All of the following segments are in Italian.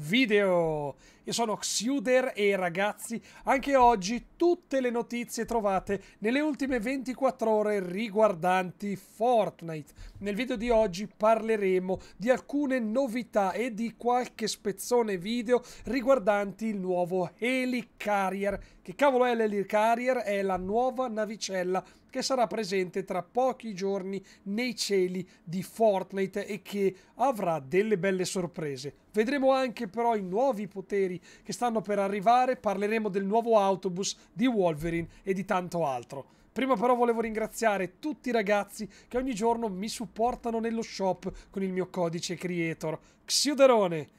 video. Io sono Xuder e ragazzi, anche oggi tutte le notizie trovate nelle ultime 24 ore riguardanti Fortnite. Nel video di oggi parleremo di alcune novità e di qualche spezzone video riguardanti il nuovo Helicarrier. Che cavolo è l'Helicarrier? È la nuova navicella che sarà presente tra pochi giorni nei cieli di Fortnite e che avrà delle belle sorprese. Vedremo anche però i nuovi poteri che stanno per arrivare, parleremo del nuovo autobus di Wolverine e di tanto altro. Prima però volevo ringraziare tutti i ragazzi che ogni giorno mi supportano nello shop con il mio codice creator. Xiuderone!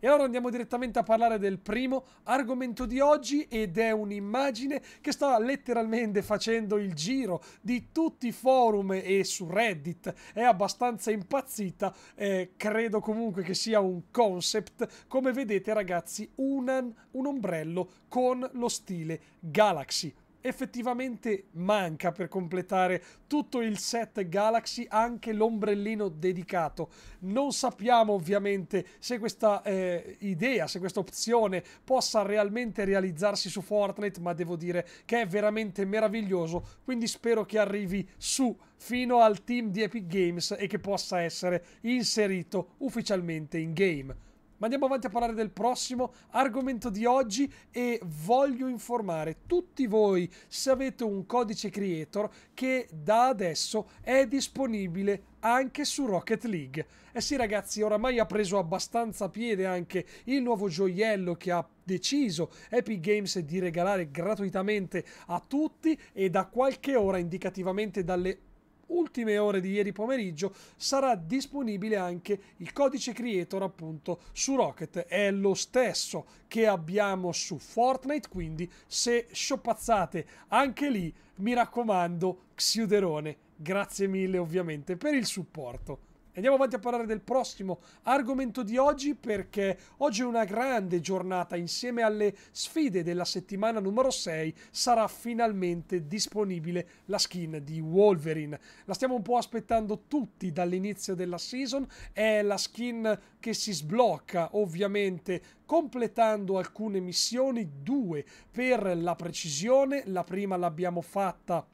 E allora andiamo direttamente a parlare del primo argomento di oggi ed è un'immagine che sta letteralmente facendo il giro di tutti i forum e su Reddit. È abbastanza impazzita, eh, credo comunque che sia un concept. Come vedete ragazzi, un, un ombrello con lo stile Galaxy effettivamente manca per completare tutto il set Galaxy anche l'ombrellino dedicato non sappiamo ovviamente se questa eh, idea se questa opzione possa realmente realizzarsi su Fortnite ma devo dire che è veramente meraviglioso quindi spero che arrivi su fino al team di Epic Games e che possa essere inserito ufficialmente in game ma andiamo avanti a parlare del prossimo argomento di oggi e voglio informare tutti voi se avete un codice creator che da adesso è disponibile anche su Rocket League. Eh sì ragazzi, oramai ha preso abbastanza piede anche il nuovo gioiello che ha deciso Epic Games di regalare gratuitamente a tutti e da qualche ora, indicativamente dalle ultime ore di ieri pomeriggio sarà disponibile anche il codice creator appunto su Rocket. È lo stesso che abbiamo su Fortnite, quindi se scioppazzate anche lì, mi raccomando, Xiuderone. Grazie mille ovviamente per il supporto. Andiamo avanti a parlare del prossimo argomento di oggi perché oggi è una grande giornata insieme alle sfide della settimana numero 6 sarà finalmente disponibile la skin di Wolverine. La stiamo un po' aspettando tutti dall'inizio della season, è la skin che si sblocca ovviamente completando alcune missioni, due per la precisione, la prima l'abbiamo fatta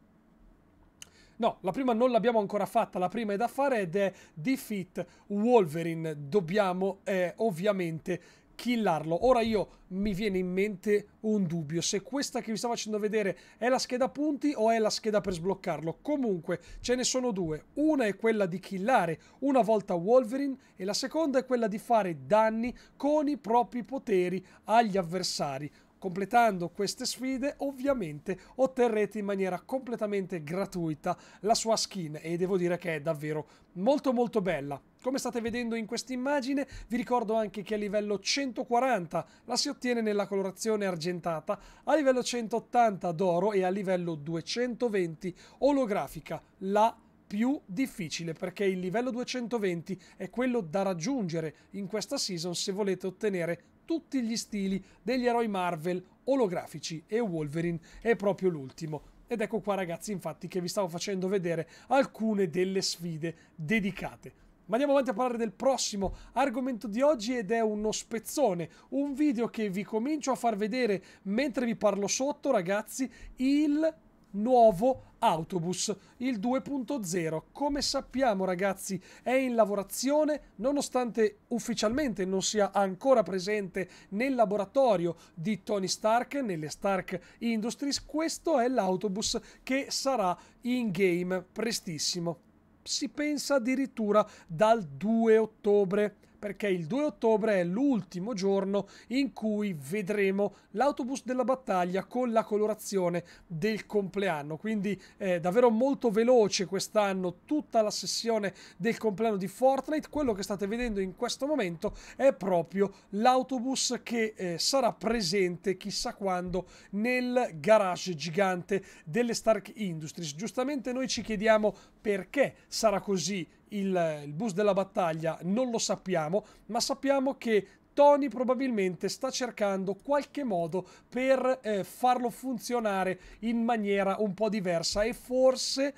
No, la prima non l'abbiamo ancora fatta, la prima è da fare ed è Defeat Wolverine. Dobbiamo eh, ovviamente killarlo. Ora io mi viene in mente un dubbio, se questa che vi sto facendo vedere è la scheda punti o è la scheda per sbloccarlo. Comunque ce ne sono due, una è quella di killare una volta Wolverine e la seconda è quella di fare danni con i propri poteri agli avversari. Completando queste sfide ovviamente otterrete in maniera completamente gratuita la sua skin e devo dire che è davvero molto molto bella. Come state vedendo in questa immagine, vi ricordo anche che a livello 140 la si ottiene nella colorazione argentata, a livello 180 d'oro e a livello 220 olografica, la più difficile perché il livello 220 è quello da raggiungere in questa season se volete ottenere tutti gli stili degli eroi Marvel olografici e Wolverine è proprio l'ultimo. Ed ecco qua ragazzi infatti che vi stavo facendo vedere alcune delle sfide dedicate. Ma andiamo avanti a parlare del prossimo argomento di oggi ed è uno spezzone, un video che vi comincio a far vedere mentre vi parlo sotto ragazzi, il nuovo autobus, il 2.0. Come sappiamo ragazzi è in lavorazione, nonostante ufficialmente non sia ancora presente nel laboratorio di Tony Stark, nelle Stark Industries, questo è l'autobus che sarà in game prestissimo. Si pensa addirittura dal 2 ottobre perché il 2 ottobre è l'ultimo giorno in cui vedremo l'autobus della battaglia con la colorazione del compleanno. Quindi è eh, davvero molto veloce quest'anno tutta la sessione del compleanno di Fortnite. Quello che state vedendo in questo momento è proprio l'autobus che eh, sarà presente chissà quando nel garage gigante delle Stark Industries. Giustamente noi ci chiediamo perché sarà così il, il bus della battaglia non lo sappiamo, ma sappiamo che Tony probabilmente sta cercando qualche modo per eh, farlo funzionare in maniera un po' diversa e forse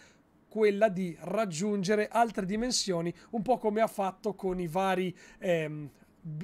quella di raggiungere altre dimensioni, un po' come ha fatto con i vari ehm,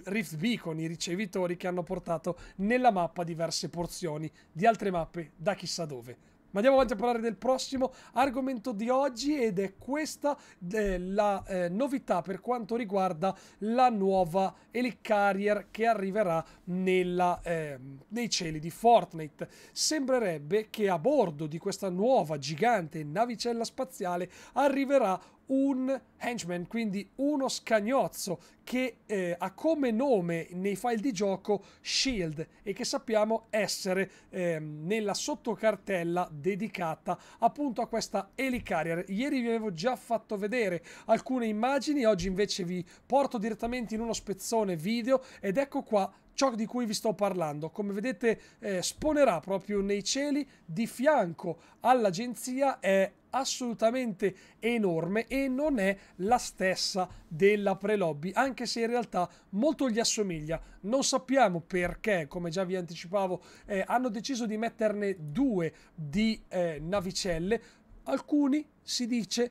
Rift Beacon, i ricevitori che hanno portato nella mappa diverse porzioni di altre mappe da chissà dove. Ma andiamo avanti a parlare del prossimo argomento di oggi ed è questa eh, la eh, novità per quanto riguarda la nuova Elite Carrier che arriverà nella, eh, nei cieli di Fortnite. Sembrerebbe che a bordo di questa nuova gigante navicella spaziale arriverà un henchman, quindi uno scagnozzo che eh, ha come nome nei file di gioco Shield e che sappiamo essere eh, nella sottocartella dedicata appunto a questa Helicarrier. Ieri vi avevo già fatto vedere alcune immagini, oggi invece vi porto direttamente in uno spezzone video ed ecco qua ciò di cui vi sto parlando. Come vedete eh, sponerà proprio nei cieli di fianco all'agenzia è assolutamente enorme e non è la stessa della pre-lobby, anche se in realtà molto gli assomiglia. Non sappiamo perché, come già vi anticipavo, eh, hanno deciso di metterne due di eh, navicelle. Alcuni, si dice,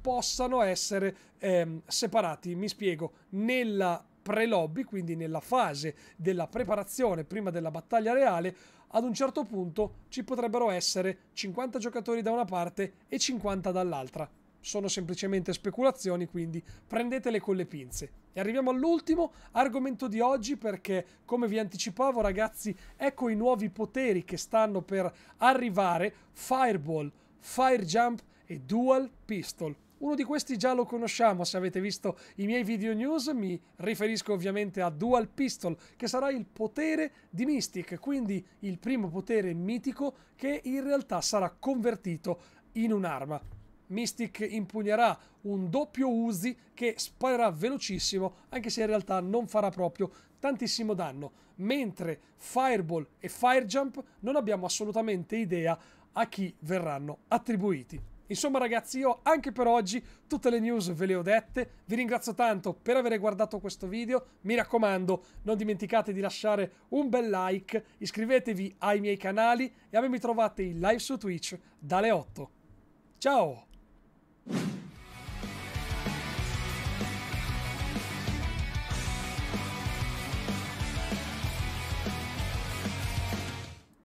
possano essere ehm, separati. Mi spiego, nella pre-lobby, quindi nella fase della preparazione prima della battaglia reale, ad un certo punto ci potrebbero essere 50 giocatori da una parte e 50 dall'altra. Sono semplicemente speculazioni, quindi prendetele con le pinze. E arriviamo all'ultimo argomento di oggi perché, come vi anticipavo ragazzi, ecco i nuovi poteri che stanno per arrivare Fireball, Firejump e Dual Pistol. Uno di questi già lo conosciamo, se avete visto i miei video news, mi riferisco ovviamente a Dual Pistol, che sarà il potere di Mystic, quindi il primo potere mitico che in realtà sarà convertito in un'arma. Mystic impugnerà un doppio Uzi che sparerà velocissimo, anche se in realtà non farà proprio tantissimo danno, mentre Fireball e Firejump non abbiamo assolutamente idea a chi verranno attribuiti. Insomma ragazzi io anche per oggi tutte le news ve le ho dette, vi ringrazio tanto per aver guardato questo video, mi raccomando non dimenticate di lasciare un bel like, iscrivetevi ai miei canali e a me mi trovate in live su Twitch dalle 8. Ciao!